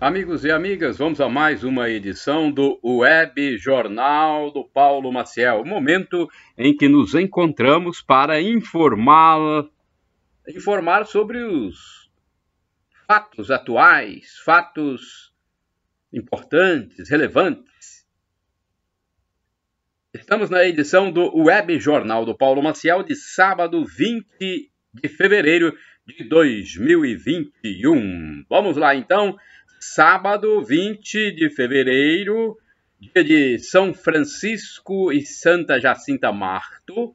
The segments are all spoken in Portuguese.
Amigos e amigas, vamos a mais uma edição do Web Jornal do Paulo Maciel, momento em que nos encontramos para informar, informar sobre os fatos atuais, fatos importantes, relevantes. Estamos na edição do Web Jornal do Paulo Maciel de sábado 20 de fevereiro de 2021. Vamos lá então sábado 20 de fevereiro, dia de São Francisco e Santa Jacinta Marto.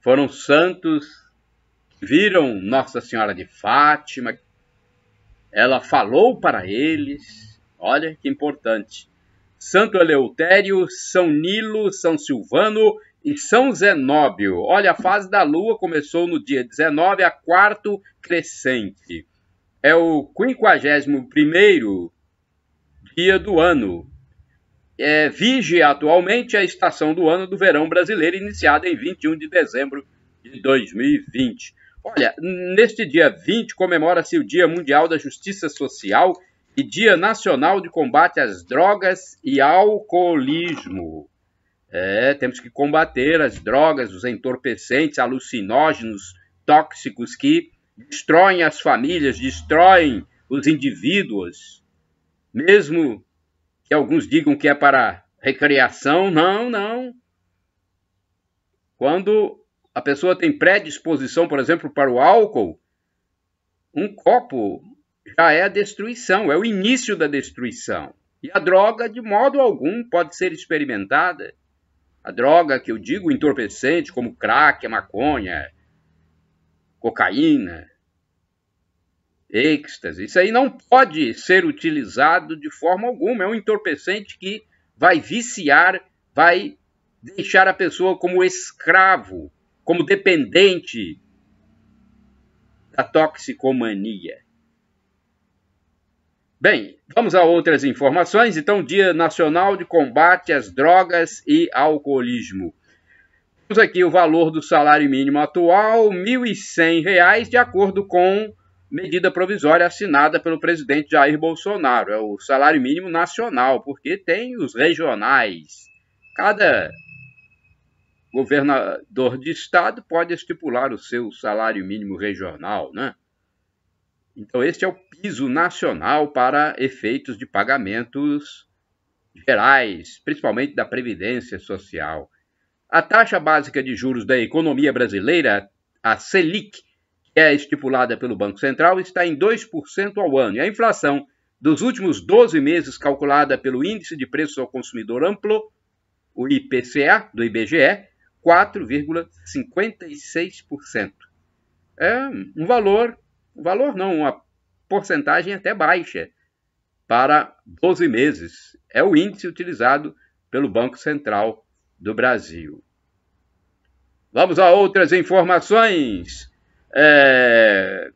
Foram santos que viram Nossa Senhora de Fátima. Ela falou para eles. Olha que importante. Santo Eleutério, São Nilo, São Silvano e São Zenóbio. Olha, a fase da lua começou no dia 19 a quarto crescente é o 51º dia do ano. É, vige atualmente a estação do ano do verão brasileiro, iniciada em 21 de dezembro de 2020. Olha, neste dia 20 comemora-se o Dia Mundial da Justiça Social e Dia Nacional de Combate às Drogas e Alcoolismo. É, temos que combater as drogas, os entorpecentes, alucinógenos, tóxicos que destroem as famílias, destroem os indivíduos, mesmo que alguns digam que é para recreação, não, não. Quando a pessoa tem predisposição, por exemplo, para o álcool, um copo já é a destruição, é o início da destruição. E a droga, de modo algum, pode ser experimentada. A droga que eu digo entorpecente, como crack, a maconha, cocaína, êxtase. Isso aí não pode ser utilizado de forma alguma. É um entorpecente que vai viciar, vai deixar a pessoa como escravo, como dependente da toxicomania. Bem, vamos a outras informações. Então, Dia Nacional de Combate às Drogas e Alcoolismo. Temos aqui o valor do salário mínimo atual, R$ 1.100, de acordo com medida provisória assinada pelo presidente Jair Bolsonaro. É o salário mínimo nacional, porque tem os regionais. Cada governador de estado pode estipular o seu salário mínimo regional, né? Então, este é o piso nacional para efeitos de pagamentos gerais, principalmente da previdência social. A taxa básica de juros da economia brasileira, a Selic, que é estipulada pelo Banco Central, está em 2% ao ano. E a inflação dos últimos 12 meses, calculada pelo Índice de Preços ao Consumidor Amplo, o IPCA, do IBGE, 4,56%. É um valor, um valor não, uma porcentagem até baixa para 12 meses. É o índice utilizado pelo Banco Central do Brasil. Vamos a outras informações. É...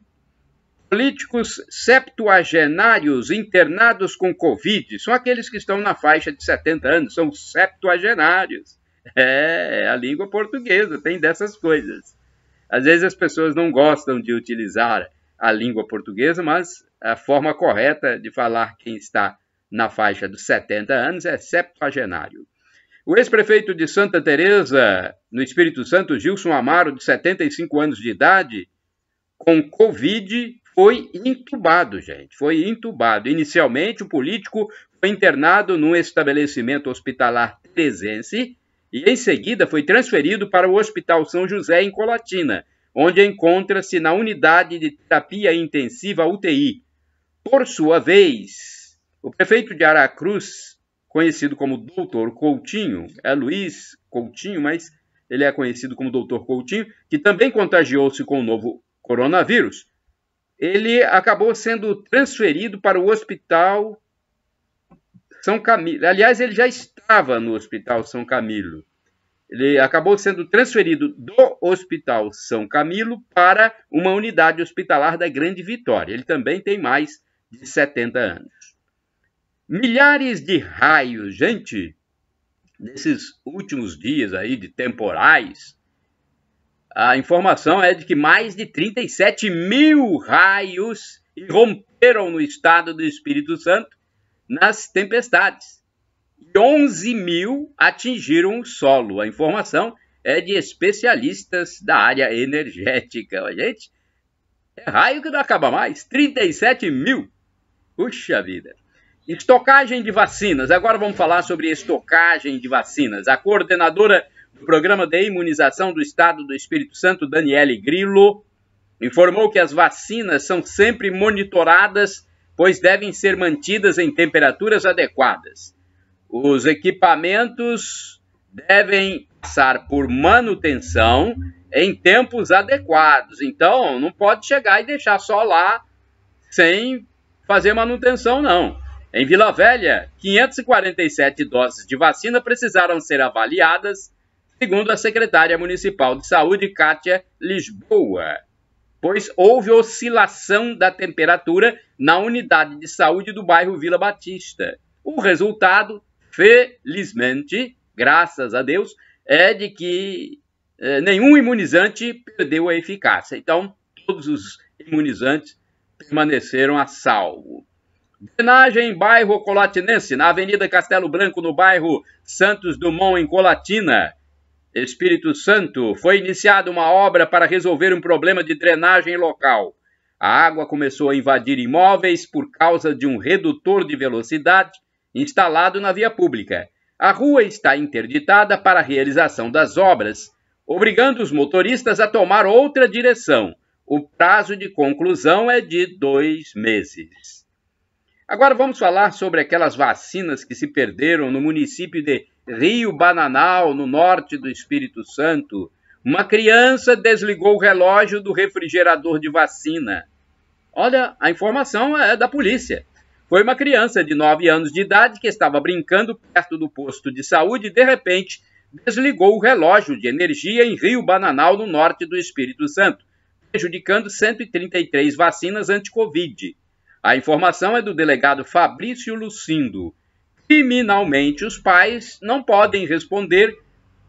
Políticos septuagenários internados com Covid são aqueles que estão na faixa de 70 anos, são septuagenários. É, é, a língua portuguesa tem dessas coisas. Às vezes as pessoas não gostam de utilizar a língua portuguesa, mas a forma correta de falar quem está na faixa dos 70 anos é septuagenário. O ex-prefeito de Santa Teresa, no Espírito Santo, Gilson Amaro, de 75 anos de idade, com Covid, foi intubado, gente. Foi intubado. Inicialmente, o político foi internado num estabelecimento hospitalar trezense e, em seguida, foi transferido para o Hospital São José, em Colatina, onde encontra-se na unidade de terapia intensiva UTI. Por sua vez, o prefeito de Aracruz, conhecido como Doutor Coutinho, é Luiz Coutinho, mas ele é conhecido como Doutor Coutinho, que também contagiou-se com o novo coronavírus. Ele acabou sendo transferido para o Hospital São Camilo. Aliás, ele já estava no Hospital São Camilo. Ele acabou sendo transferido do Hospital São Camilo para uma unidade hospitalar da Grande Vitória. Ele também tem mais de 70 anos milhares de raios, gente, nesses últimos dias aí de temporais, a informação é de que mais de 37 mil raios irromperam no estado do Espírito Santo nas tempestades. E 11 mil atingiram o solo. A informação é de especialistas da área energética. Gente, é raio que não acaba mais. 37 mil. Puxa vida. Estocagem de vacinas. Agora vamos falar sobre estocagem de vacinas. A coordenadora do Programa de Imunização do Estado do Espírito Santo, Daniele Grillo, informou que as vacinas são sempre monitoradas, pois devem ser mantidas em temperaturas adequadas. Os equipamentos devem passar por manutenção em tempos adequados. Então, não pode chegar e deixar só lá sem fazer manutenção, não. Em Vila Velha, 547 doses de vacina precisaram ser avaliadas, segundo a secretária municipal de saúde, Kátia Lisboa, pois houve oscilação da temperatura na unidade de saúde do bairro Vila Batista. O resultado, felizmente, graças a Deus, é de que eh, nenhum imunizante perdeu a eficácia. Então, todos os imunizantes permaneceram a salvo. Drenagem bairro Colatinense, na Avenida Castelo Branco, no bairro Santos Dumont, em Colatina. Espírito Santo, foi iniciada uma obra para resolver um problema de drenagem local. A água começou a invadir imóveis por causa de um redutor de velocidade instalado na via pública. A rua está interditada para a realização das obras, obrigando os motoristas a tomar outra direção. O prazo de conclusão é de dois meses. Agora vamos falar sobre aquelas vacinas que se perderam no município de Rio Bananal, no norte do Espírito Santo. Uma criança desligou o relógio do refrigerador de vacina. Olha, a informação é da polícia. Foi uma criança de 9 anos de idade que estava brincando perto do posto de saúde e, de repente, desligou o relógio de energia em Rio Bananal, no norte do Espírito Santo, prejudicando 133 vacinas anti-Covid. A informação é do delegado Fabrício Lucindo. Criminalmente, os pais não podem responder,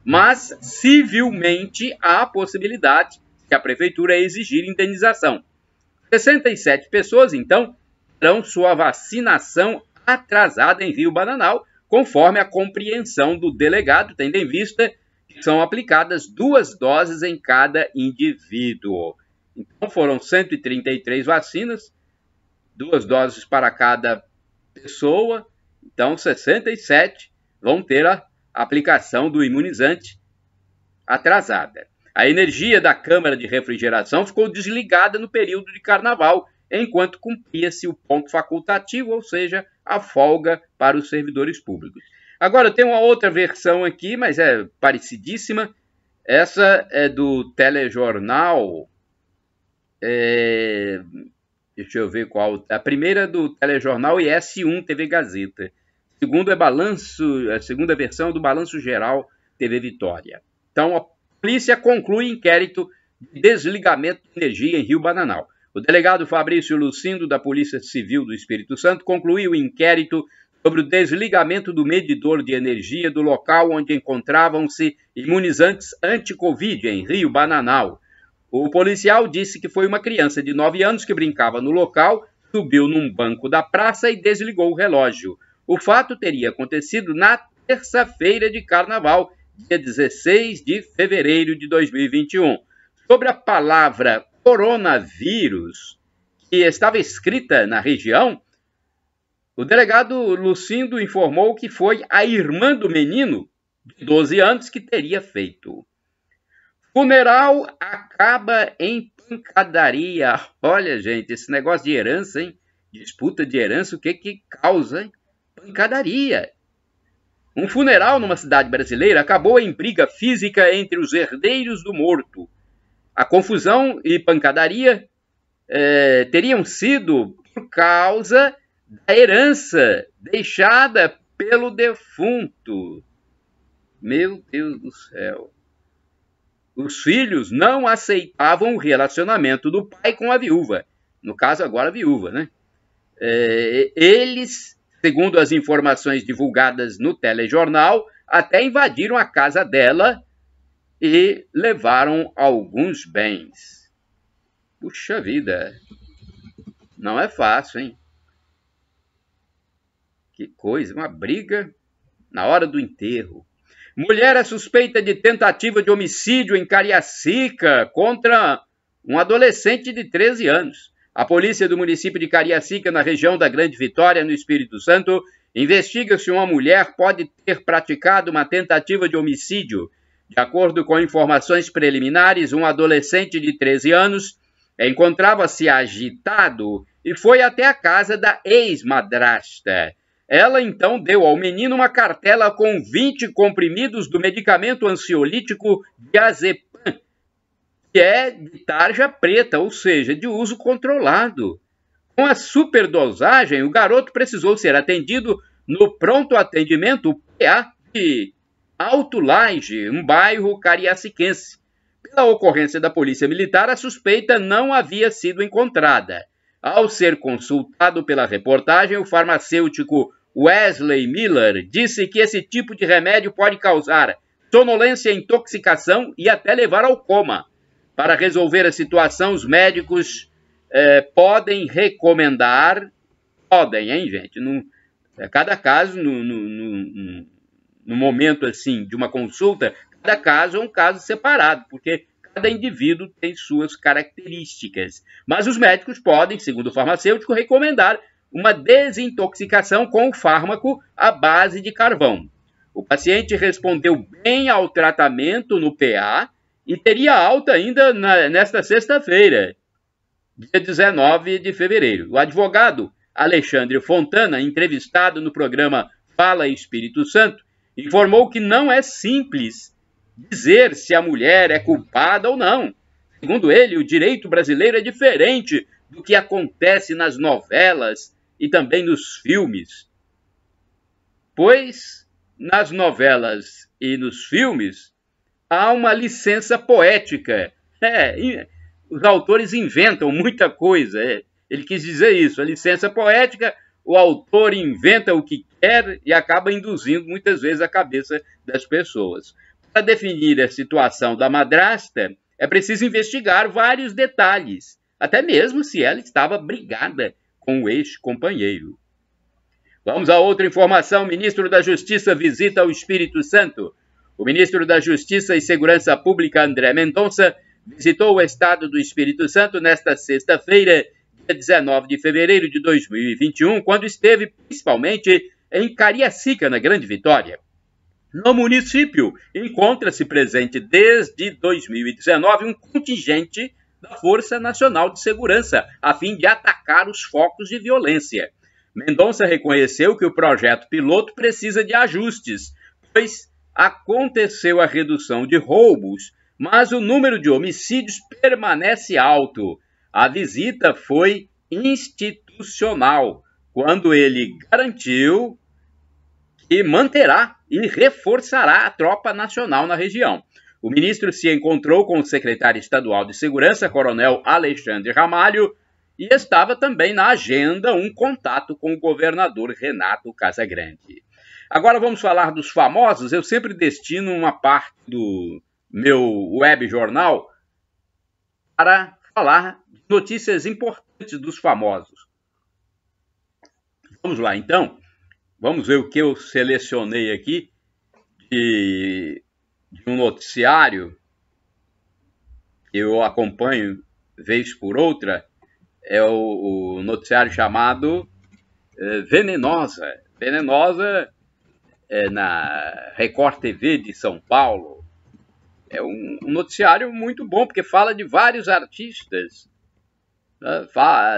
mas civilmente há possibilidade que a prefeitura exigir indenização. 67 pessoas, então, terão sua vacinação atrasada em Rio Bananal, conforme a compreensão do delegado, tendo em vista que são aplicadas duas doses em cada indivíduo. Então foram 133 vacinas duas doses para cada pessoa. Então, 67 vão ter a aplicação do imunizante atrasada. A energia da câmara de refrigeração ficou desligada no período de carnaval, enquanto cumpria-se o ponto facultativo, ou seja, a folga para os servidores públicos. Agora, tem uma outra versão aqui, mas é parecidíssima. Essa é do telejornal é, Deixa eu ver qual. A primeira é do Telejornal e S1 TV Gazeta. Segundo é balanço, a é, segunda versão do Balanço Geral TV Vitória. Então, a polícia conclui inquérito de desligamento de energia em Rio Bananal. O delegado Fabrício Lucindo, da Polícia Civil do Espírito Santo, concluiu o inquérito sobre o desligamento do medidor de energia do local onde encontravam-se imunizantes anti-Covid em Rio Bananal. O policial disse que foi uma criança de 9 anos que brincava no local, subiu num banco da praça e desligou o relógio. O fato teria acontecido na terça-feira de carnaval, dia 16 de fevereiro de 2021. Sobre a palavra coronavírus, que estava escrita na região, o delegado Lucindo informou que foi a irmã do menino, de 12 anos, que teria feito. Funeral acaba em pancadaria. Olha, gente, esse negócio de herança, hein? Disputa de herança, o que que causa, hein? Pancadaria. Um funeral numa cidade brasileira acabou em briga física entre os herdeiros do morto. A confusão e pancadaria é, teriam sido por causa da herança deixada pelo defunto. Meu Deus do céu. Os filhos não aceitavam o relacionamento do pai com a viúva. No caso, agora, a viúva, né? É, eles, segundo as informações divulgadas no telejornal, até invadiram a casa dela e levaram alguns bens. Puxa vida, não é fácil, hein? Que coisa, uma briga na hora do enterro. Mulher é suspeita de tentativa de homicídio em Cariacica contra um adolescente de 13 anos. A polícia do município de Cariacica, na região da Grande Vitória, no Espírito Santo, investiga se uma mulher pode ter praticado uma tentativa de homicídio. De acordo com informações preliminares, um adolescente de 13 anos encontrava-se agitado e foi até a casa da ex-madrasta. Ela então deu ao menino uma cartela com 20 comprimidos do medicamento ansiolítico diazepam, que é de tarja preta, ou seja, de uso controlado. Com a superdosagem, o garoto precisou ser atendido no pronto atendimento PA de Alto Laje, um bairro cariaciquense. Pela ocorrência da polícia militar, a suspeita não havia sido encontrada. Ao ser consultado pela reportagem, o farmacêutico Wesley Miller disse que esse tipo de remédio pode causar sonolência, intoxicação e até levar ao coma. Para resolver a situação, os médicos eh, podem recomendar. Podem, hein, gente? No, eh, cada caso, no, no, no momento assim de uma consulta, cada caso é um caso separado, porque cada indivíduo tem suas características. Mas os médicos podem, segundo o farmacêutico, recomendar uma desintoxicação com o fármaco à base de carvão. O paciente respondeu bem ao tratamento no PA e teria alta ainda na, nesta sexta-feira, dia 19 de fevereiro. O advogado Alexandre Fontana, entrevistado no programa Fala Espírito Santo, informou que não é simples dizer se a mulher é culpada ou não. Segundo ele, o direito brasileiro é diferente do que acontece nas novelas e também nos filmes. Pois nas novelas e nos filmes há uma licença poética. É, os autores inventam muita coisa. É. Ele quis dizer isso. A licença poética, o autor inventa o que quer e acaba induzindo muitas vezes a cabeça das pessoas. Para definir a situação da madrasta, é preciso investigar vários detalhes, até mesmo se ela estava brigada com o ex-companheiro. Vamos a outra informação. O ministro da Justiça visita o Espírito Santo. O ministro da Justiça e Segurança Pública, André Mendonça, visitou o estado do Espírito Santo nesta sexta-feira, dia 19 de fevereiro de 2021, quando esteve principalmente em Cariacica, na Grande Vitória. No município, encontra-se presente desde 2019 um contingente da Força Nacional de Segurança, a fim de atacar os focos de violência. Mendonça reconheceu que o projeto piloto precisa de ajustes, pois aconteceu a redução de roubos, mas o número de homicídios permanece alto. A visita foi institucional, quando ele garantiu que manterá e reforçará a tropa nacional na região. O ministro se encontrou com o secretário estadual de Segurança, Coronel Alexandre Ramalho, e estava também na agenda um contato com o governador Renato Casagrande. Agora vamos falar dos famosos. Eu sempre destino uma parte do meu web jornal para falar notícias importantes dos famosos. Vamos lá, então. Vamos ver o que eu selecionei aqui de, de um noticiário que eu acompanho vez por outra. É o, o noticiário chamado é, Venenosa. Venenosa é, na Record TV de São Paulo. É um, um noticiário muito bom, porque fala de vários artistas né?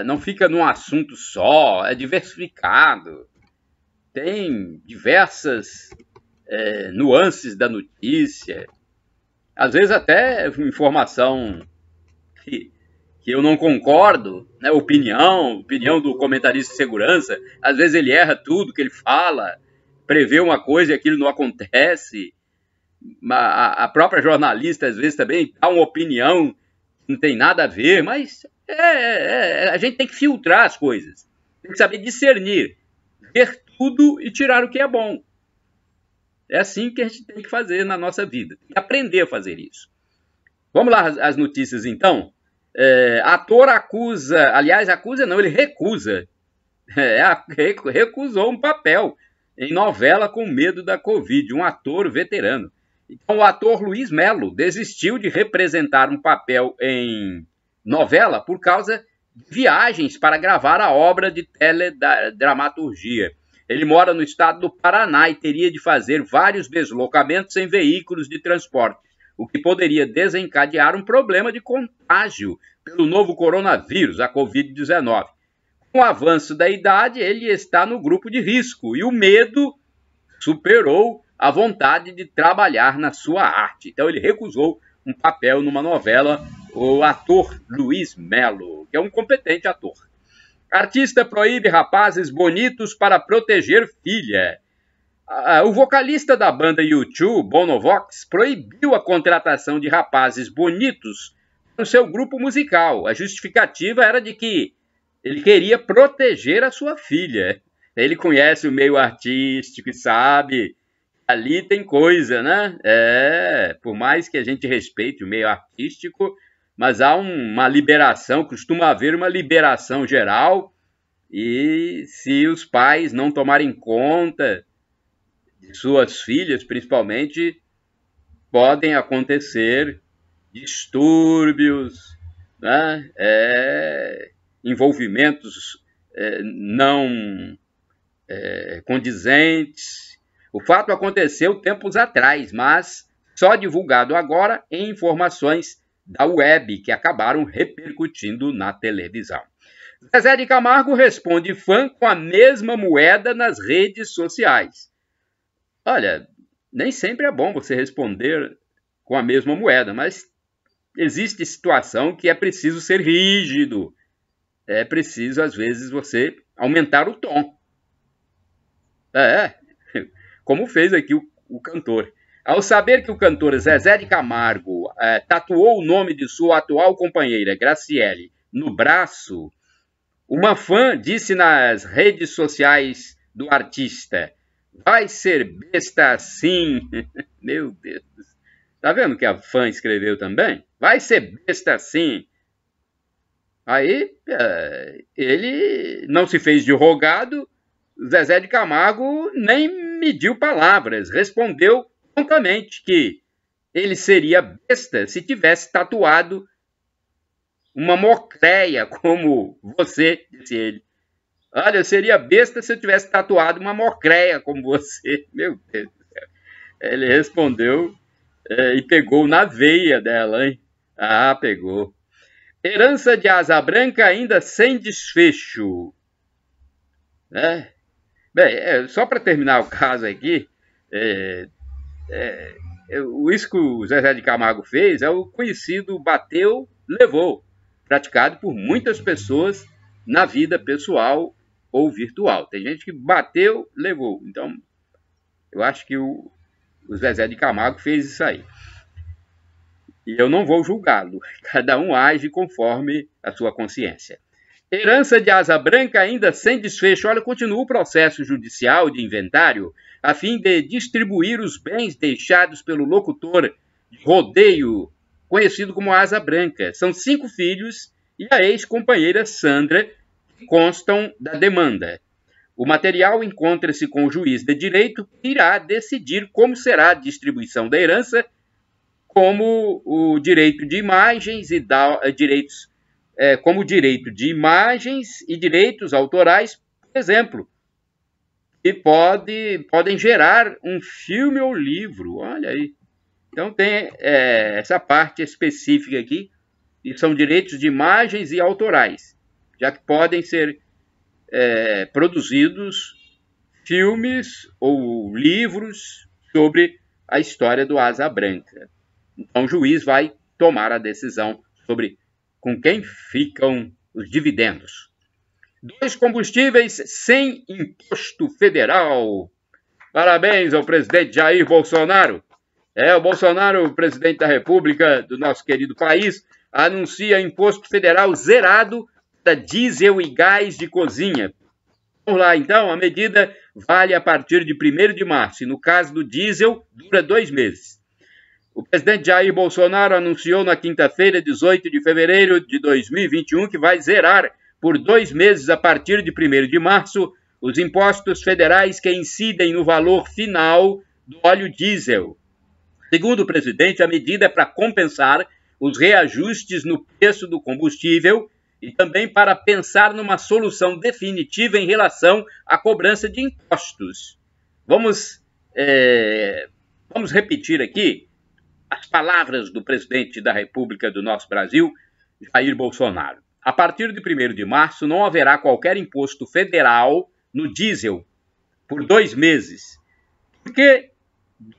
não fica num assunto só, é diversificado tem diversas é, nuances da notícia, às vezes até informação que, que eu não concordo, né? opinião, opinião do comentarista de segurança, às vezes ele erra tudo que ele fala, prevê uma coisa e aquilo não acontece. A, a própria jornalista, às vezes, também dá uma opinião que não tem nada a ver, mas é, é, é a gente tem que filtrar as coisas, tem que saber discernir, ver tudo e tirar o que é bom. É assim que a gente tem que fazer na nossa vida. Tem que aprender a fazer isso. Vamos lá as notícias então. É, ator acusa, aliás, acusa não, ele recusa. É, recusou um papel em novela com medo da Covid, um ator veterano. Então, o ator Luiz Melo desistiu de representar um papel em novela por causa de viagens para gravar a obra de teledramaturgia. Ele mora no estado do Paraná e teria de fazer vários deslocamentos em veículos de transporte, o que poderia desencadear um problema de contágio pelo novo coronavírus, a Covid-19. Com o avanço da idade, ele está no grupo de risco e o medo superou a vontade de trabalhar na sua arte. Então ele recusou um papel numa novela o ator Luiz Melo, que é um competente ator. Artista proíbe rapazes bonitos para proteger filha. O vocalista da banda U2, Bonovox, proibiu a contratação de rapazes bonitos no seu grupo musical. A justificativa era de que ele queria proteger a sua filha. Ele conhece o meio artístico e sabe ali tem coisa, né? É, por mais que a gente respeite o meio artístico, mas há uma liberação, costuma haver uma liberação geral, e se os pais não tomarem conta de suas filhas, principalmente, podem acontecer distúrbios, né? é, envolvimentos é, não é, condizentes. O fato aconteceu tempos atrás, mas só divulgado agora em informações da web que acabaram repercutindo na televisão. Zezé de Camargo responde fã com a mesma moeda nas redes sociais. Olha, nem sempre é bom você responder com a mesma moeda, mas existe situação que é preciso ser rígido. É preciso, às vezes, você aumentar o tom. É, como fez aqui o, o cantor. Ao saber que o cantor Zezé de Camargo é, tatuou o nome de sua atual companheira, Graciele, no braço, uma fã disse nas redes sociais do artista: Vai ser besta assim. Meu Deus. Tá vendo que a fã escreveu também? Vai ser besta assim. Aí é, ele não se fez de rogado, Zezé de Camargo nem mediu palavras, respondeu prontamente que ele seria besta se tivesse tatuado uma mocreia como você, disse ele. Olha, eu seria besta se eu tivesse tatuado uma mocreia como você. Meu Deus do céu. Ele respondeu é, e pegou na veia dela, hein? Ah, pegou. Herança de asa branca ainda sem desfecho. Né? Bem, é, só para terminar o caso aqui, é, o isso que o Zezé de Camargo fez é o conhecido bateu, levou, praticado por muitas pessoas na vida pessoal ou virtual. Tem gente que bateu, levou. Então, eu acho que o, o Zezé de Camargo fez isso aí. E eu não vou julgá-lo. Cada um age conforme a sua consciência. Herança de Asa Branca ainda sem desfecho. Olha, continua o processo judicial de inventário a fim de distribuir os bens deixados pelo locutor de rodeio, conhecido como Asa Branca. São cinco filhos e a ex-companheira Sandra que constam da demanda. O material encontra-se com o juiz de direito, que irá decidir como será a distribuição da herança, como o direito de imagens e da, direitos é, como direito de imagens e direitos autorais, por exemplo, que pode, podem gerar um filme ou livro. Olha aí. Então tem é, essa parte específica aqui, e são direitos de imagens e autorais, já que podem ser é, produzidos filmes ou livros sobre a história do Asa Branca. Então o juiz vai tomar a decisão sobre com quem ficam os dividendos. Dois combustíveis sem imposto federal. Parabéns ao presidente Jair Bolsonaro. É, o Bolsonaro, presidente da República do nosso querido país, anuncia imposto federal zerado para diesel e gás de cozinha. Vamos lá, então, a medida vale a partir de 1 de março. E no caso do diesel, dura dois meses. O presidente Jair Bolsonaro anunciou na quinta-feira, 18 de fevereiro de 2021, que vai zerar por dois meses a partir de 1 de março os impostos federais que incidem no valor final do óleo diesel. Segundo o presidente, a medida é para compensar os reajustes no preço do combustível e também para pensar numa solução definitiva em relação à cobrança de impostos. Vamos, é, vamos repetir aqui as palavras do presidente da República do nosso Brasil, Jair Bolsonaro. A partir de 1 de março, não haverá qualquer imposto federal no diesel por dois meses. Por que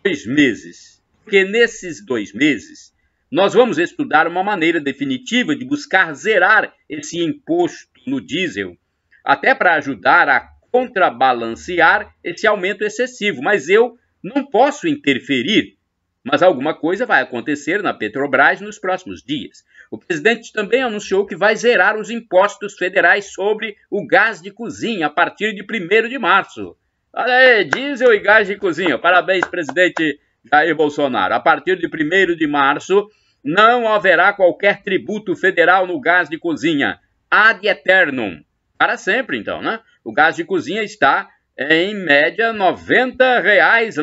dois meses? Porque nesses dois meses nós vamos estudar uma maneira definitiva de buscar zerar esse imposto no diesel, até para ajudar a contrabalancear esse aumento excessivo. Mas eu não posso interferir mas alguma coisa vai acontecer na Petrobras nos próximos dias. O presidente também anunciou que vai zerar os impostos federais sobre o gás de cozinha a partir de 1 de março. Olha aí, diesel e gás de cozinha. Parabéns, presidente Jair Bolsonaro. A partir de 1 de março, não haverá qualquer tributo federal no gás de cozinha. Ad eternum. Para sempre, então, né? O gás de cozinha está em média R$ 90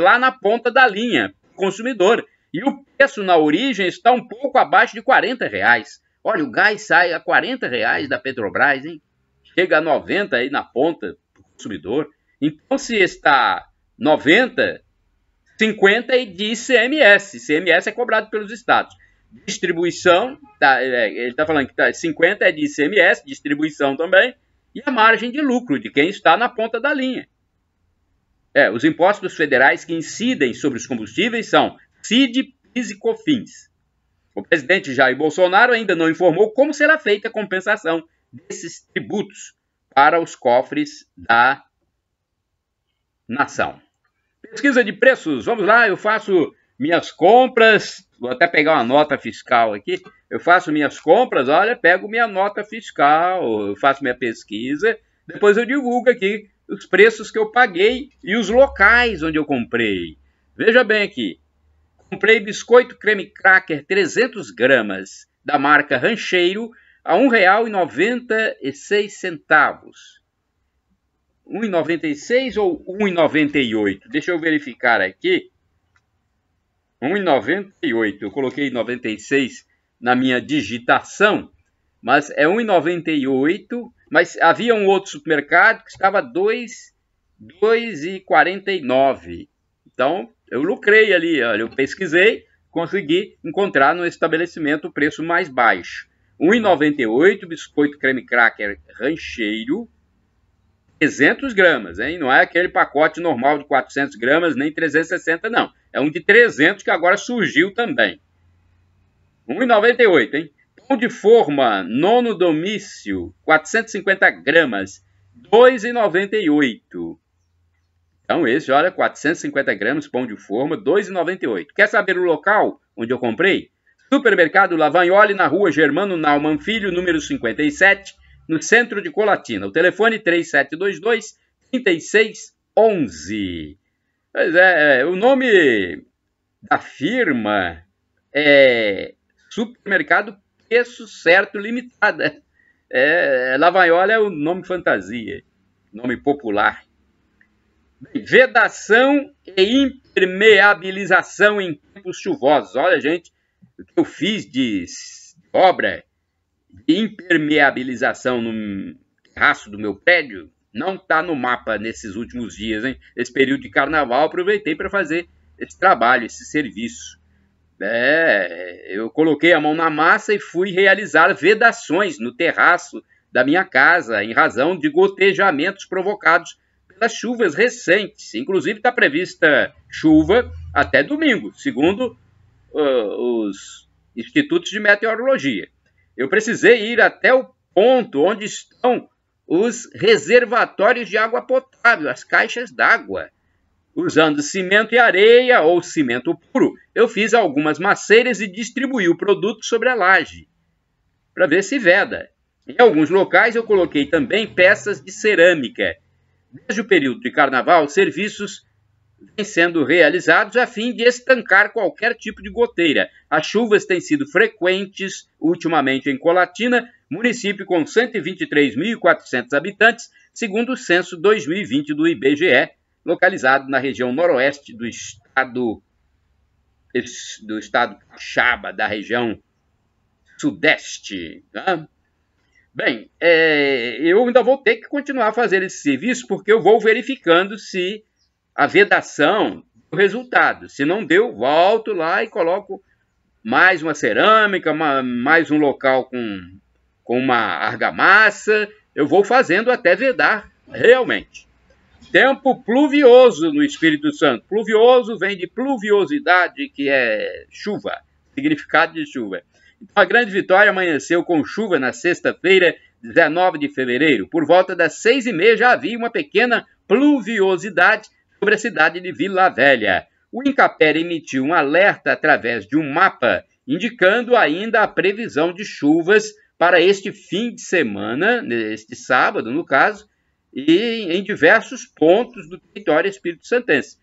lá na ponta da linha consumidor. E o preço na origem está um pouco abaixo de 40 reais. Olha, o gás sai a 40 reais da Petrobras, hein? Chega a 90 aí na ponta do consumidor. Então, se está 90, 50 e de ICMS. ICMS é cobrado pelos estados. Distribuição, tá, é, ele está falando que tá, 50 é de ICMS, distribuição também, e a margem de lucro de quem está na ponta da linha. É, os impostos federais que incidem sobre os combustíveis são CID, PIS e COFINS. O presidente Jair Bolsonaro ainda não informou como será feita a compensação desses tributos para os cofres da nação. Pesquisa de preços, vamos lá, eu faço minhas compras, vou até pegar uma nota fiscal aqui. Eu faço minhas compras, olha, pego minha nota fiscal, eu faço minha pesquisa, depois eu divulgo aqui os preços que eu paguei e os locais onde eu comprei. Veja bem aqui. Comprei biscoito creme cracker 300 gramas da marca Rancheiro a R$ 1,96. R$ 1,96 ou R$ 1,98? Deixa eu verificar aqui. 1,98. Eu coloquei 96 na minha digitação mas é 1,98. Mas havia um outro supermercado que estava 2,49. Então eu lucrei ali, olha, eu pesquisei, consegui encontrar no estabelecimento o preço mais baixo. 1,98 biscoito creme cracker rancheiro, 300 gramas, hein? Não é aquele pacote normal de 400 gramas, nem 360, não. É um de 300 que agora surgiu também. 1,98, hein? Pão de forma, nono domício, 450 gramas, 2,98. Então esse, olha, 450 gramas, pão de forma, 2,98. Quer saber o local onde eu comprei? Supermercado Lavagnoli, na rua Germano Nauman Filho, número 57, no centro de Colatina. O telefone 3722-3611. Pois é, é, o nome da firma é Supermercado preço certo limitada. É, Lavaiola é o nome fantasia, nome popular. Vedação e impermeabilização em tempos chuvosos. Olha, gente, o que eu fiz de obra de impermeabilização no terraço do meu prédio não está no mapa nesses últimos dias, hein? Esse período de carnaval aproveitei para fazer esse trabalho, esse serviço. É, eu coloquei a mão na massa e fui realizar vedações no terraço da minha casa, em razão de gotejamentos provocados pelas chuvas recentes. Inclusive, está prevista chuva até domingo, segundo uh, os institutos de meteorologia. Eu precisei ir até o ponto onde estão os reservatórios de água potável, as caixas d'água. Usando cimento e areia ou cimento puro, eu fiz algumas maceiras e distribuí o produto sobre a laje, para ver se veda. Em alguns locais eu coloquei também peças de cerâmica. Desde o período de carnaval, serviços vêm sendo realizados a fim de estancar qualquer tipo de goteira. As chuvas têm sido frequentes ultimamente em Colatina, município com 123.400 habitantes, segundo o censo 2020 do IBGE, localizado na região noroeste do estado do estado Capixaba, da região sudeste. Né? Bem, é, eu ainda vou ter que continuar a fazer esse serviço, porque eu vou verificando se a vedação deu resultado. Se não deu, volto lá e coloco mais uma cerâmica, uma, mais um local com, com uma argamassa. Eu vou fazendo até vedar realmente. Tempo pluvioso no Espírito Santo. Pluvioso vem de pluviosidade, que é chuva, significado de chuva. Então, a grande vitória amanheceu com chuva na sexta-feira, 19 de fevereiro. Por volta das seis e meia já havia uma pequena pluviosidade sobre a cidade de Vila Velha. O Incapé emitiu um alerta através de um mapa, indicando ainda a previsão de chuvas para este fim de semana, este sábado, no caso, e em diversos pontos do território espírito santense.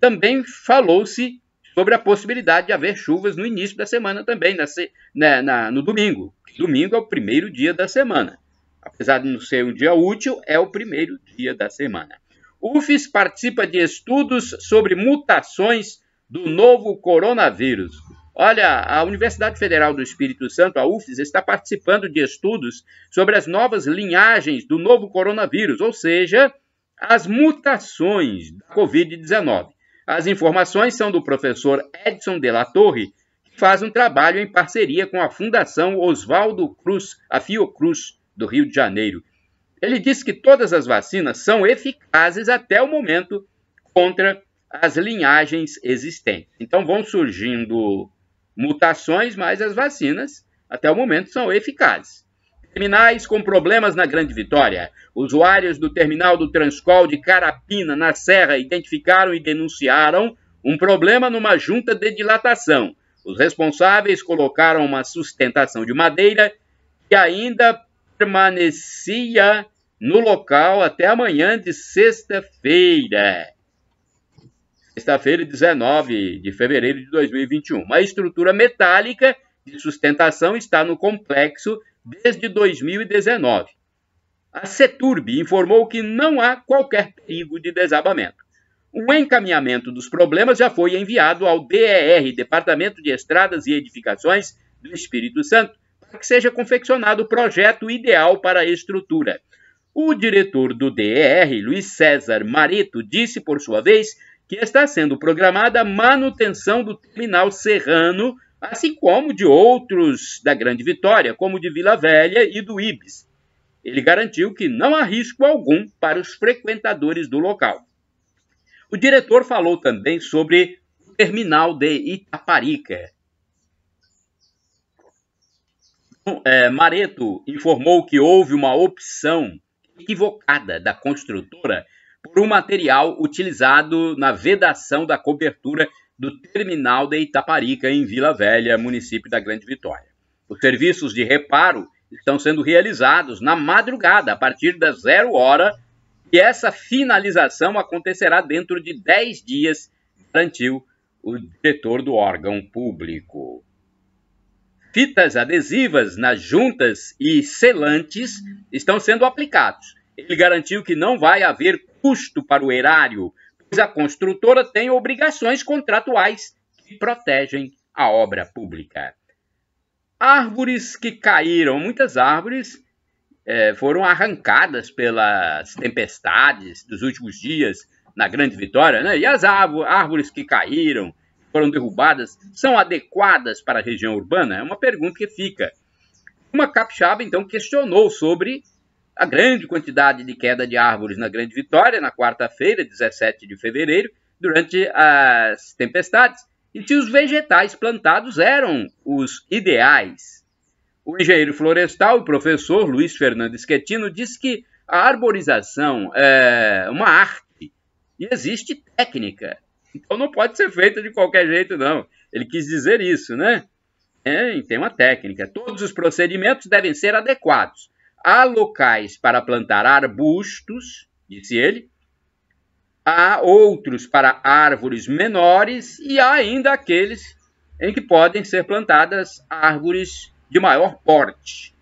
Também falou-se sobre a possibilidade de haver chuvas no início da semana também, né, na, no domingo. Domingo é o primeiro dia da semana. Apesar de não ser um dia útil, é o primeiro dia da semana. UFES participa de estudos sobre mutações do novo coronavírus. Olha, a Universidade Federal do Espírito Santo, a UFES, está participando de estudos sobre as novas linhagens do novo coronavírus, ou seja, as mutações da Covid-19. As informações são do professor Edson de la Torre, que faz um trabalho em parceria com a Fundação Oswaldo Cruz, a Fiocruz, do Rio de Janeiro. Ele diz que todas as vacinas são eficazes até o momento contra as linhagens existentes. Então vão surgindo mutações, mas as vacinas, até o momento, são eficazes. Terminais com problemas na Grande Vitória. Usuários do terminal do Transcol de Carapina, na Serra, identificaram e denunciaram um problema numa junta de dilatação. Os responsáveis colocaram uma sustentação de madeira que ainda permanecia no local até amanhã de sexta-feira sexta-feira, 19 de fevereiro de 2021. Uma estrutura metálica de sustentação está no complexo desde 2019. A CETURB informou que não há qualquer perigo de desabamento. Um encaminhamento dos problemas já foi enviado ao DER, Departamento de Estradas e Edificações do Espírito Santo, para que seja confeccionado o projeto ideal para a estrutura. O diretor do DER, Luiz César Marito, disse, por sua vez, que está sendo programada a manutenção do terminal serrano, assim como de outros da Grande Vitória, como de Vila Velha e do Ibis. Ele garantiu que não há risco algum para os frequentadores do local. O diretor falou também sobre o terminal de Itaparica. É, Mareto informou que houve uma opção equivocada da construtora por um material utilizado na vedação da cobertura do terminal de Itaparica, em Vila Velha, município da Grande Vitória. Os serviços de reparo estão sendo realizados na madrugada, a partir das zero hora, e essa finalização acontecerá dentro de 10 dias, garantiu o diretor do órgão público. Fitas adesivas nas juntas e selantes estão sendo aplicados ele garantiu que não vai haver custo para o erário, pois a construtora tem obrigações contratuais que protegem a obra pública. Árvores que caíram, muitas árvores é, foram arrancadas pelas tempestades dos últimos dias na Grande Vitória, né? e as árvores que caíram, foram derrubadas, são adequadas para a região urbana? É uma pergunta que fica. Uma capixaba, então, questionou sobre a grande quantidade de queda de árvores na Grande Vitória, na quarta-feira, 17 de fevereiro, durante as tempestades, e se os vegetais plantados eram os ideais. O engenheiro florestal e professor Luiz Fernando Schettino disse que a arborização é uma arte e existe técnica. Então não pode ser feita de qualquer jeito, não. Ele quis dizer isso, né? É, tem uma técnica. Todos os procedimentos devem ser adequados há locais para plantar arbustos, disse ele, há outros para árvores menores e há ainda aqueles em que podem ser plantadas árvores de maior porte.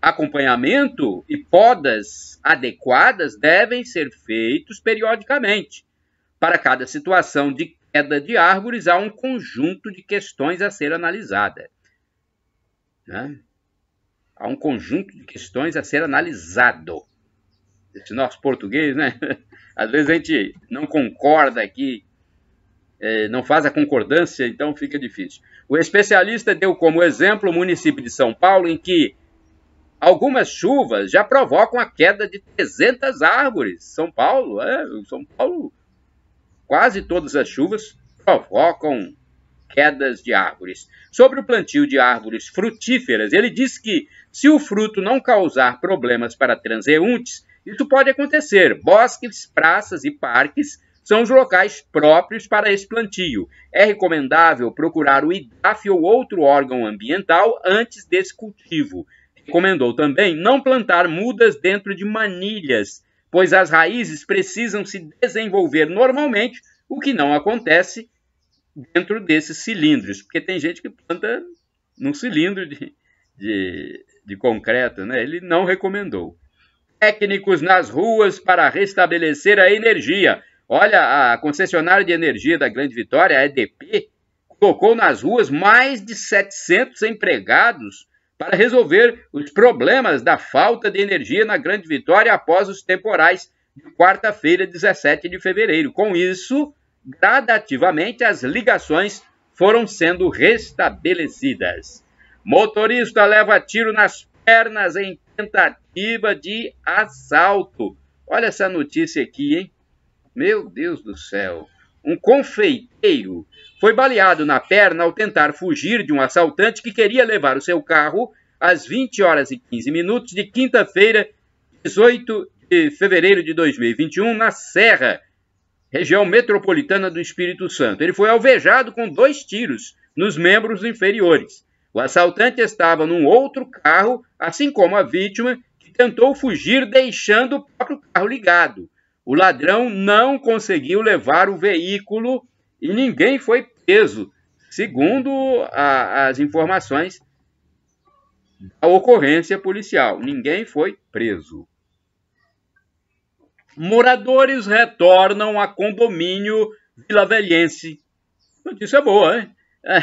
Acompanhamento e podas adequadas devem ser feitos periodicamente. Para cada situação de queda de árvores, há um conjunto de questões a ser analisada. Né? Há um conjunto de questões a ser analisado. Esse nosso português, né? Às vezes a gente não concorda aqui, é, não faz a concordância, então fica difícil. O especialista deu como exemplo o município de São Paulo, em que algumas chuvas já provocam a queda de 300 árvores. São Paulo, é, São Paulo, quase todas as chuvas provocam quedas de árvores. Sobre o plantio de árvores frutíferas, ele diz que, se o fruto não causar problemas para transeuntes, isso pode acontecer. Bosques, praças e parques são os locais próprios para esse plantio. É recomendável procurar o IDAF ou outro órgão ambiental antes desse cultivo. Recomendou também não plantar mudas dentro de manilhas, pois as raízes precisam se desenvolver normalmente, o que não acontece dentro desses cilindros, porque tem gente que planta num cilindro de, de, de concreto, né? ele não recomendou. Técnicos nas ruas para restabelecer a energia. Olha, a concessionária de energia da Grande Vitória, a EDP, colocou nas ruas mais de 700 empregados para resolver os problemas da falta de energia na Grande Vitória após os temporais de quarta-feira, 17 de fevereiro. Com isso, gradativamente as ligações foram sendo restabelecidas. Motorista leva tiro nas pernas em tentativa de assalto. Olha essa notícia aqui, hein? Meu Deus do céu. Um confeiteiro foi baleado na perna ao tentar fugir de um assaltante que queria levar o seu carro às 20 horas e 15 minutos de quinta-feira, 18 de fevereiro de 2021, na Serra, região metropolitana do Espírito Santo. Ele foi alvejado com dois tiros nos membros inferiores. O assaltante estava num outro carro, assim como a vítima, que tentou fugir deixando o próprio carro ligado. O ladrão não conseguiu levar o veículo e ninguém foi preso, segundo a, as informações da ocorrência policial. Ninguém foi preso. Moradores retornam a condomínio Vila Velhense. Notícia boa, hein? É,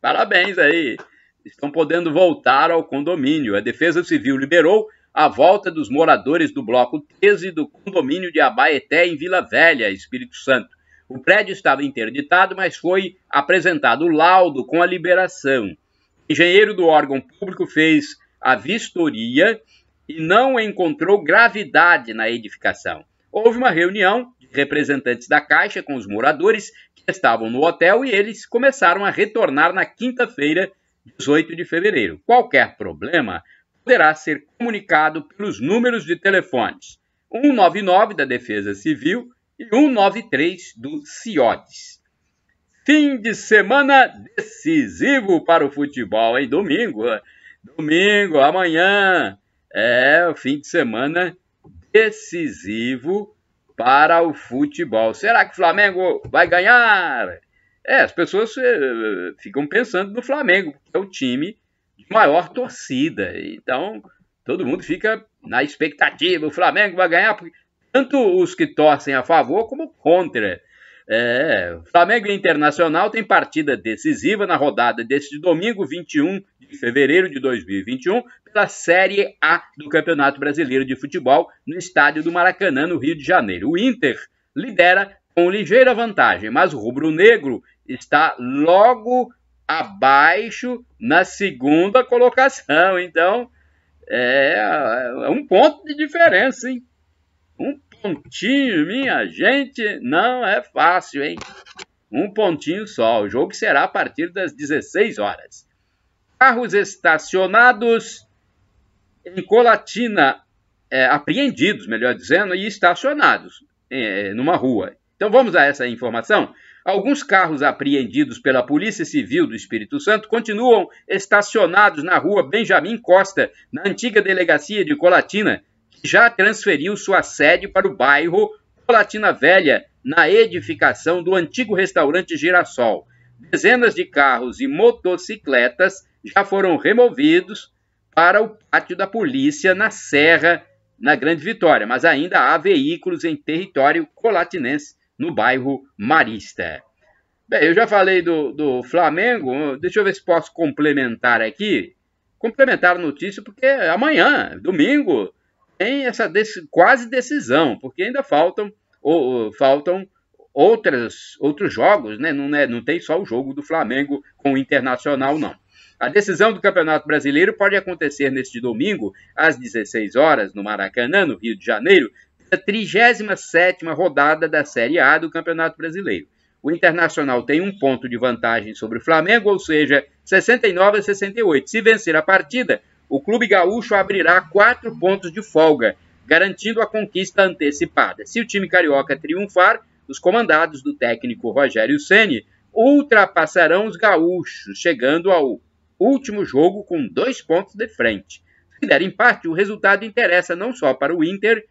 parabéns aí. Estão podendo voltar ao condomínio. A Defesa Civil liberou a volta dos moradores do bloco 13 do condomínio de Abaeté, em Vila Velha, Espírito Santo. O prédio estava interditado, mas foi apresentado o laudo com a liberação. O engenheiro do órgão público fez a vistoria e não encontrou gravidade na edificação houve uma reunião de representantes da Caixa com os moradores que estavam no hotel e eles começaram a retornar na quinta-feira, 18 de fevereiro. Qualquer problema poderá ser comunicado pelos números de telefones 199 da Defesa Civil e 193 do CIODES. Fim de semana decisivo para o futebol, em Domingo, domingo, amanhã, é o fim de semana decisivo para o futebol. Será que o Flamengo vai ganhar? É, as pessoas uh, ficam pensando no Flamengo, que é o time de maior torcida. Então, todo mundo fica na expectativa: o Flamengo vai ganhar, porque tanto os que torcem a favor como contra é, Flamengo Internacional tem partida decisiva na rodada deste domingo, 21 de fevereiro de 2021, pela Série A do Campeonato Brasileiro de Futebol, no estádio do Maracanã, no Rio de Janeiro. O Inter lidera com ligeira vantagem, mas o rubro-negro está logo abaixo na segunda colocação. Então, é, é um ponto de diferença, hein? Um pontinho, minha gente, não é fácil, hein? Um pontinho só. O jogo será a partir das 16 horas. Carros estacionados em Colatina, é, apreendidos, melhor dizendo, e estacionados é, numa rua. Então vamos a essa informação. Alguns carros apreendidos pela Polícia Civil do Espírito Santo continuam estacionados na rua Benjamin Costa, na antiga delegacia de Colatina, já transferiu sua sede para o bairro Colatina Velha, na edificação do antigo restaurante Girassol. Dezenas de carros e motocicletas já foram removidos para o pátio da polícia na Serra, na Grande Vitória, mas ainda há veículos em território colatinense no bairro Marista. Bem, eu já falei do, do Flamengo, deixa eu ver se posso complementar aqui. Complementar a notícia, porque é amanhã, domingo, tem essa quase decisão, porque ainda faltam, ou, faltam outras, outros jogos, né? Não, né? não tem só o jogo do Flamengo com o Internacional, não. A decisão do Campeonato Brasileiro pode acontecer neste domingo, às 16 horas, no Maracanã, no Rio de Janeiro, a 37 rodada da Série A do Campeonato Brasileiro. O Internacional tem um ponto de vantagem sobre o Flamengo, ou seja, 69 a 68. Se vencer a partida, o Clube Gaúcho abrirá quatro pontos de folga, garantindo a conquista antecipada. Se o time carioca triunfar, os comandados do técnico Rogério Ceni ultrapassarão os gaúchos, chegando ao último jogo com dois pontos de frente. Se der empate, o resultado interessa não só para o Inter,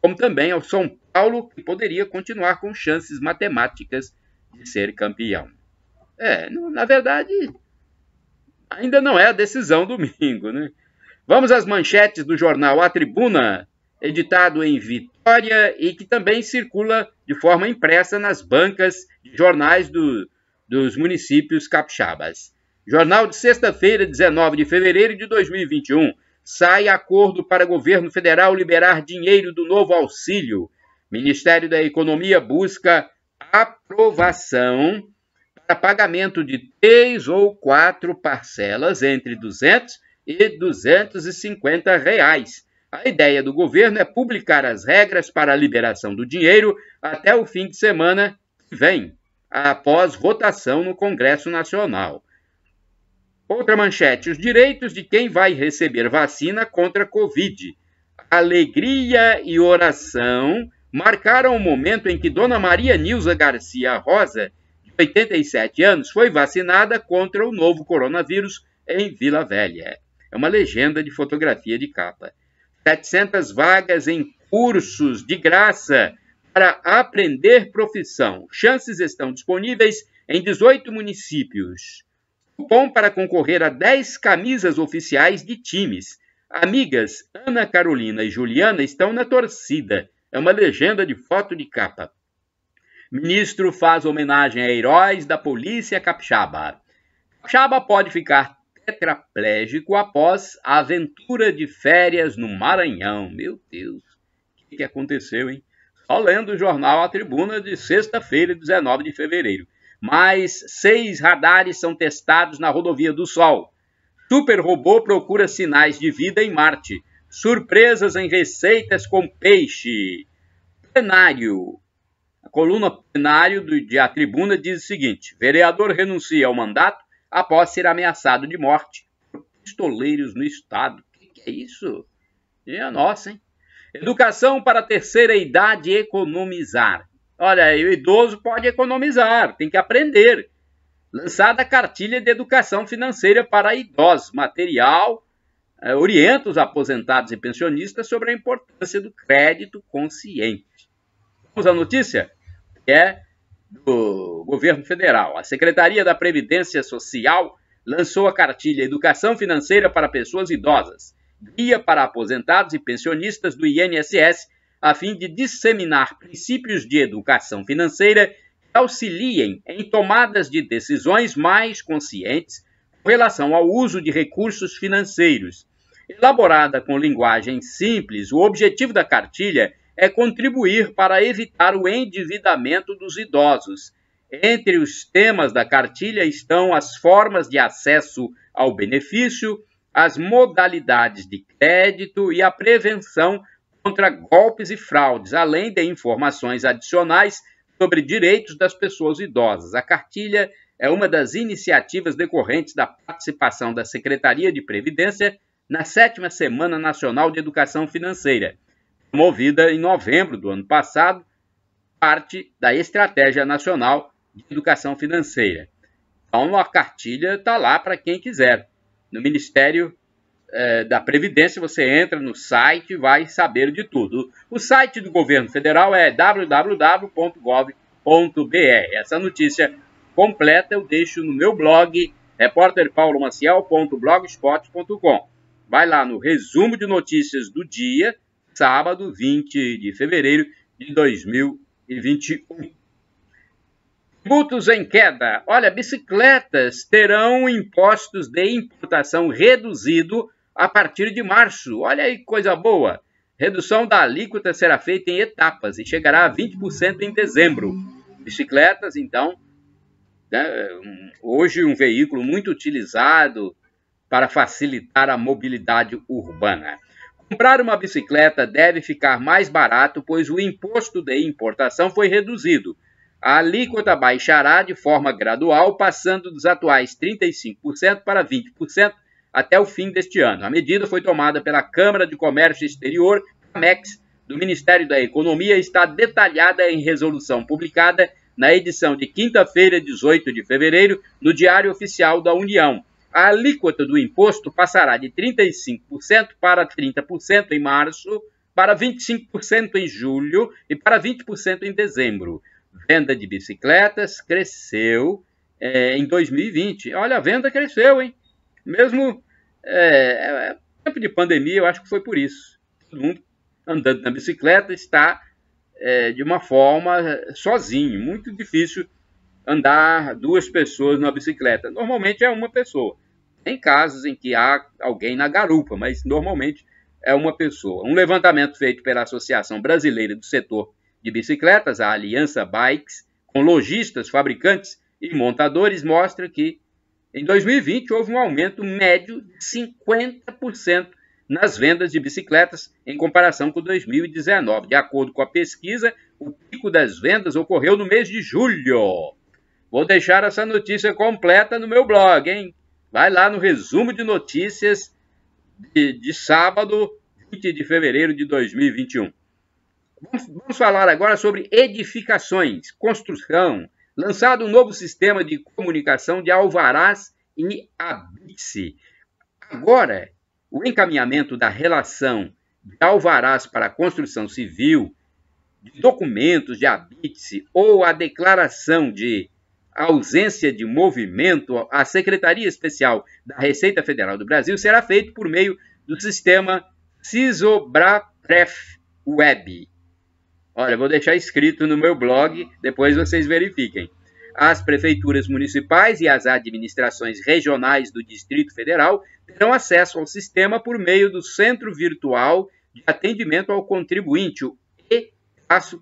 como também ao São Paulo, que poderia continuar com chances matemáticas de ser campeão. É, na verdade, ainda não é a decisão domingo, né? Vamos às manchetes do jornal A Tribuna, editado em Vitória e que também circula de forma impressa nas bancas de jornais do, dos municípios capixabas. Jornal de sexta-feira, 19 de fevereiro de 2021. Sai acordo para governo federal liberar dinheiro do novo auxílio. Ministério da Economia busca aprovação para pagamento de três ou quatro parcelas entre 200 e 250 reais. A ideia do governo é publicar as regras para a liberação do dinheiro até o fim de semana que vem, após votação no Congresso Nacional. Outra manchete: os direitos de quem vai receber vacina contra a Covid. Alegria e oração marcaram o momento em que Dona Maria Nilza Garcia Rosa 87 anos, foi vacinada contra o novo coronavírus em Vila Velha. É uma legenda de fotografia de capa. 700 vagas em cursos de graça para aprender profissão. Chances estão disponíveis em 18 municípios. Cupom para concorrer a 10 camisas oficiais de times. Amigas Ana Carolina e Juliana estão na torcida. É uma legenda de foto de capa. Ministro faz homenagem a heróis da polícia capixaba. Capixaba pode ficar tetraplégico após a aventura de férias no Maranhão. Meu Deus, o que, que aconteceu, hein? Só lendo o jornal A Tribuna de sexta-feira, 19 de fevereiro. Mais seis radares são testados na rodovia do Sol. Super robô procura sinais de vida em Marte. Surpresas em receitas com peixe. Plenário coluna plenário do, de A Tribuna diz o seguinte: vereador renuncia ao mandato após ser ameaçado de morte por pistoleiros no Estado. O que, que, é isso? É nossa, hein? Educação para a terceira idade economizar. Olha, o idoso pode economizar, tem que aprender. Lançada a cartilha de educação financeira para idosos, material eh, orienta os aposentados e pensionistas sobre a importância do crédito consciente. Vamos à notícia? é do governo federal. A Secretaria da Previdência Social lançou a cartilha Educação Financeira para Pessoas Idosas, guia para aposentados e pensionistas do INSS, a fim de disseminar princípios de educação financeira que auxiliem em tomadas de decisões mais conscientes com relação ao uso de recursos financeiros. Elaborada com linguagem simples, o objetivo da cartilha é contribuir para evitar o endividamento dos idosos. Entre os temas da cartilha estão as formas de acesso ao benefício, as modalidades de crédito e a prevenção contra golpes e fraudes, além de informações adicionais sobre direitos das pessoas idosas. A cartilha é uma das iniciativas decorrentes da participação da Secretaria de Previdência na sétima Semana Nacional de Educação Financeira promovida em novembro do ano passado, parte da Estratégia Nacional de Educação Financeira. Então, a cartilha está lá para quem quiser. No Ministério é, da Previdência, você entra no site e vai saber de tudo. O site do governo federal é www.gov.br. Essa notícia completa eu deixo no meu blog, repórterpaulomaciel.blogspot.com. Vai lá no resumo de notícias do dia sábado, 20 de fevereiro de 2021. Tributos em queda. Olha, bicicletas terão impostos de importação reduzido a partir de março. Olha aí que coisa boa. Redução da alíquota será feita em etapas e chegará a 20% em dezembro. Bicicletas, então, né, hoje um veículo muito utilizado para facilitar a mobilidade urbana. Comprar uma bicicleta deve ficar mais barato, pois o imposto de importação foi reduzido. A alíquota baixará de forma gradual, passando dos atuais 35% para 20% até o fim deste ano. A medida foi tomada pela Câmara de Comércio Exterior, CAMEX, do Ministério da Economia, e está detalhada em resolução publicada na edição de quinta-feira, 18 de fevereiro, no Diário Oficial da União a alíquota do imposto passará de 35% para 30% em março, para 25% em julho e para 20% em dezembro. Venda de bicicletas cresceu é, em 2020. Olha, a venda cresceu, hein? Mesmo eh, é, tempo de pandemia, eu acho que foi por isso. Todo mundo andando na bicicleta está é, de uma forma sozinho, muito difícil andar duas pessoas na bicicleta. Normalmente é uma pessoa. Tem casos em que há alguém na garupa, mas normalmente é uma pessoa. Um levantamento feito pela Associação Brasileira do Setor de Bicicletas, a Aliança Bikes, com lojistas, fabricantes e montadores, mostra que em 2020 houve um aumento médio de 50% nas vendas de bicicletas em comparação com 2019. De acordo com a pesquisa, o pico das vendas ocorreu no mês de julho. Vou deixar essa notícia completa no meu blog, hein? Vai lá no resumo de notícias de, de sábado, 20 de fevereiro de 2021. Vamos, vamos falar agora sobre edificações, construção. Lançado um novo sistema de comunicação de alvarás e abitse. Agora, o encaminhamento da relação de alvarás para a construção civil, de documentos de abitse ou a declaração de a ausência de movimento, a Secretaria Especial da Receita Federal do Brasil será feito por meio do sistema Cisobrapref Web. Olha, vou deixar escrito no meu blog, depois vocês verifiquem. As prefeituras municipais e as administrações regionais do Distrito Federal terão acesso ao sistema por meio do Centro Virtual de Atendimento ao Contribuinte, o e-CAC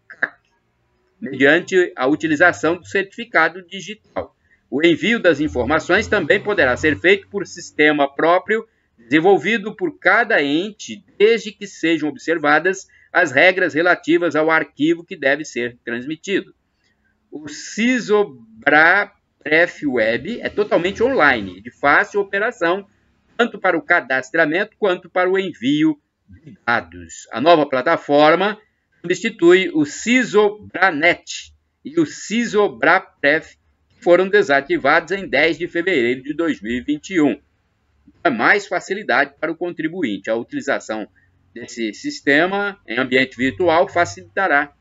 mediante a utilização do certificado digital. O envio das informações também poderá ser feito por sistema próprio desenvolvido por cada ente, desde que sejam observadas as regras relativas ao arquivo que deve ser transmitido. O CISOBRA Pref Web é totalmente online, de fácil operação, tanto para o cadastramento quanto para o envio de dados. A nova plataforma substitui o Cisobranet e o Cisobraprev, que foram desativados em 10 de fevereiro de 2021. É mais facilidade para o contribuinte. A utilização desse sistema em ambiente virtual facilitará,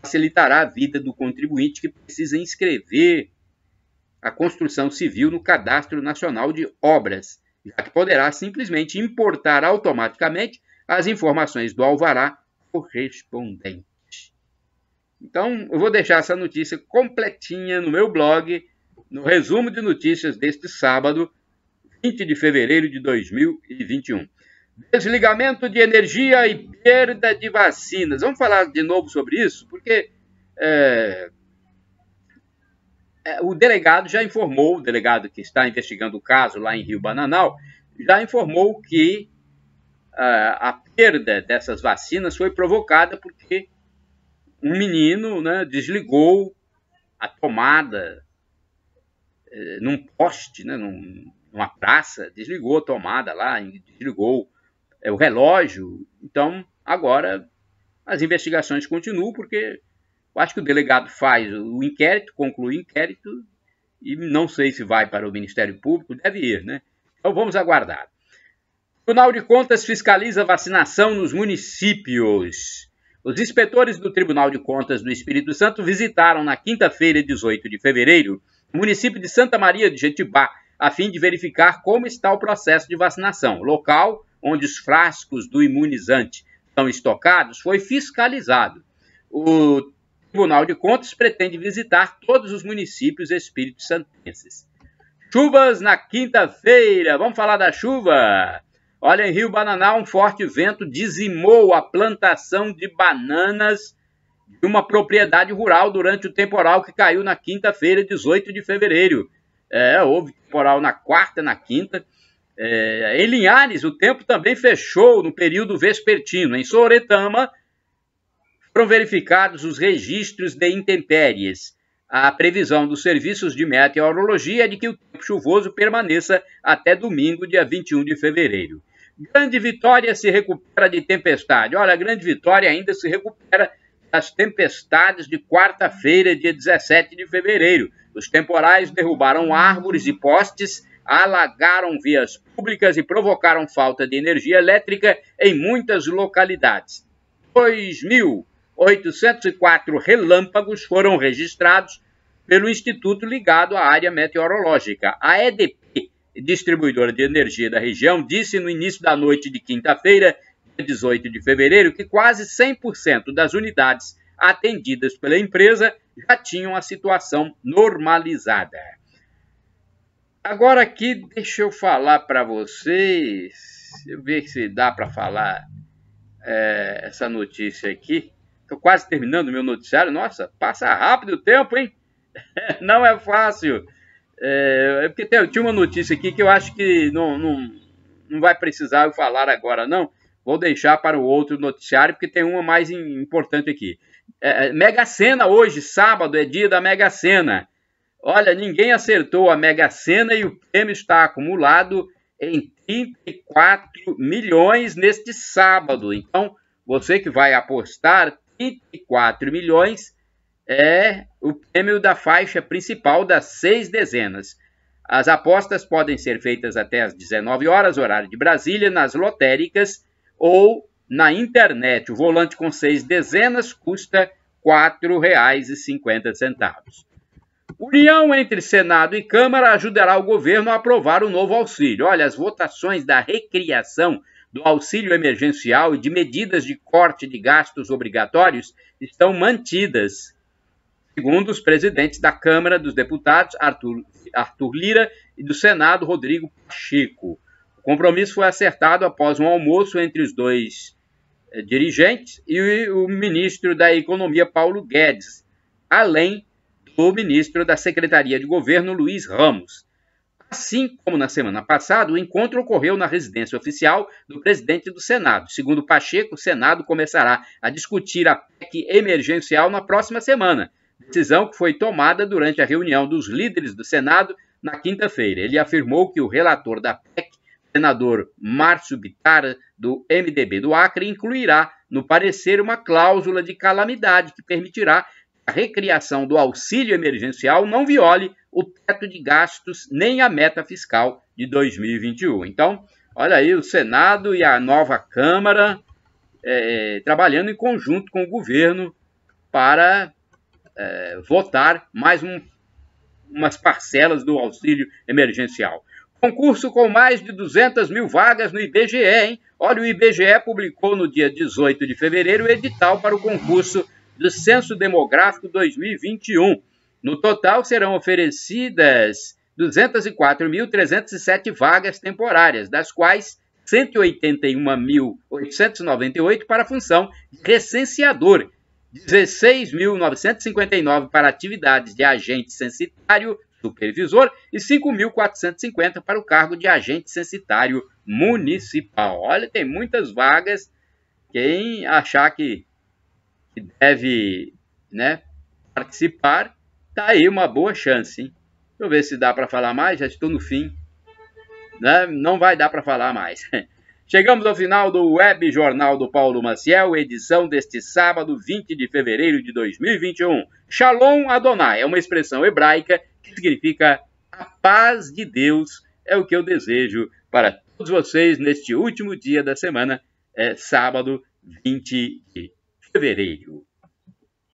facilitará a vida do contribuinte que precisa inscrever a construção civil no Cadastro Nacional de Obras, já que poderá simplesmente importar automaticamente as informações do alvará correspondente. Então, eu vou deixar essa notícia completinha no meu blog, no resumo de notícias deste sábado, 20 de fevereiro de 2021. Desligamento de energia e perda de vacinas. Vamos falar de novo sobre isso, porque é, é, o delegado já informou, o delegado que está investigando o caso lá em Rio Bananal, já informou que a, a perda dessas vacinas foi provocada porque um menino né, desligou a tomada eh, num poste, né, num, numa praça, desligou a tomada lá, desligou é, o relógio. Então, agora as investigações continuam, porque eu acho que o delegado faz o inquérito, conclui o inquérito, e não sei se vai para o Ministério Público, deve ir, né? Então vamos aguardar. Tribunal de Contas fiscaliza vacinação nos municípios. Os inspetores do Tribunal de Contas do Espírito Santo visitaram na quinta-feira, 18 de fevereiro, o município de Santa Maria de Jetibá, a fim de verificar como está o processo de vacinação. Local onde os frascos do imunizante estão estocados foi fiscalizado. O Tribunal de Contas pretende visitar todos os municípios espírito santenses. Chuvas na quinta-feira. Vamos falar da chuva. Olha, em Rio Bananá, um forte vento dizimou a plantação de bananas de uma propriedade rural durante o temporal que caiu na quinta-feira, 18 de fevereiro. É, houve temporal na quarta, na quinta. É, em Linhares, o tempo também fechou no período vespertino. Em Soretama, foram verificados os registros de intempéries. A previsão dos serviços de meteorologia é de que o tempo chuvoso permaneça até domingo, dia 21 de fevereiro. Grande Vitória se recupera de tempestade. Olha, Grande Vitória ainda se recupera das tempestades de quarta-feira, dia 17 de fevereiro. Os temporais derrubaram árvores e postes, alagaram vias públicas e provocaram falta de energia elétrica em muitas localidades. 2.804 relâmpagos foram registrados pelo instituto ligado à área meteorológica, a EDP, distribuidora de energia da região, disse no início da noite de quinta-feira, 18 de fevereiro, que quase 100% das unidades atendidas pela empresa já tinham a situação normalizada. Agora aqui, deixa eu falar para vocês, ver se dá para falar é, essa notícia aqui. Estou quase terminando o meu noticiário. Nossa, passa rápido o tempo, hein? Não é fácil. É, é porque tem, tinha uma notícia aqui que eu acho que não, não, não vai precisar eu falar agora, não. Vou deixar para o outro noticiário, porque tem uma mais importante aqui. É, é, Mega Sena hoje, sábado, é dia da Mega Sena. Olha, ninguém acertou a Mega Sena e o prêmio está acumulado em 34 milhões neste sábado. Então, você que vai apostar 34 milhões é o prêmio da faixa principal das seis dezenas. As apostas podem ser feitas até às 19 horas, horário de Brasília, nas lotéricas ou na internet. O volante com seis dezenas custa R$ 4,50. União entre Senado e Câmara ajudará o governo a aprovar o novo auxílio. Olha, as votações da recriação do auxílio emergencial e de medidas de corte de gastos obrigatórios estão mantidas segundo os presidentes da Câmara dos Deputados, Arthur, Arthur Lira, e do Senado, Rodrigo Pacheco. O compromisso foi acertado após um almoço entre os dois eh, dirigentes e o ministro da Economia, Paulo Guedes, além do ministro da Secretaria de Governo, Luiz Ramos. Assim como na semana passada, o encontro ocorreu na residência oficial do presidente do Senado. Segundo Pacheco, o Senado começará a discutir a PEC emergencial na próxima semana, decisão que foi tomada durante a reunião dos líderes do Senado na quinta-feira. Ele afirmou que o relator da PEC, senador Márcio Bittar, do MDB do Acre, incluirá no parecer uma cláusula de calamidade que permitirá que a recriação do auxílio emergencial não viole o teto de gastos nem a meta fiscal de 2021. Então, olha aí o Senado e a nova Câmara é, trabalhando em conjunto com o governo para é, votar mais um, umas parcelas do auxílio emergencial. Concurso com mais de 200 mil vagas no IBGE, hein? Olha, o IBGE publicou no dia 18 de fevereiro o edital para o concurso do Censo Demográfico 2021. No total, serão oferecidas 204.307 vagas temporárias, das quais 181.898 para a função de recenseador 16.959 para atividades de agente censitário supervisor e 5.450 para o cargo de agente censitário municipal. Olha, tem muitas vagas. Quem achar que, deve né, participar, tá aí uma boa chance. Hein? Deixa eu ver se dá para falar mais, já estou no fim. Né? Não vai dar para falar mais. Chegamos ao final do Web Jornal do Paulo Maciel, edição deste sábado, 20 de fevereiro de 2021. Shalom Adonai é uma expressão hebraica que significa a paz de Deus. É o que eu desejo para todos vocês neste último dia da semana, é, sábado, 20 de fevereiro.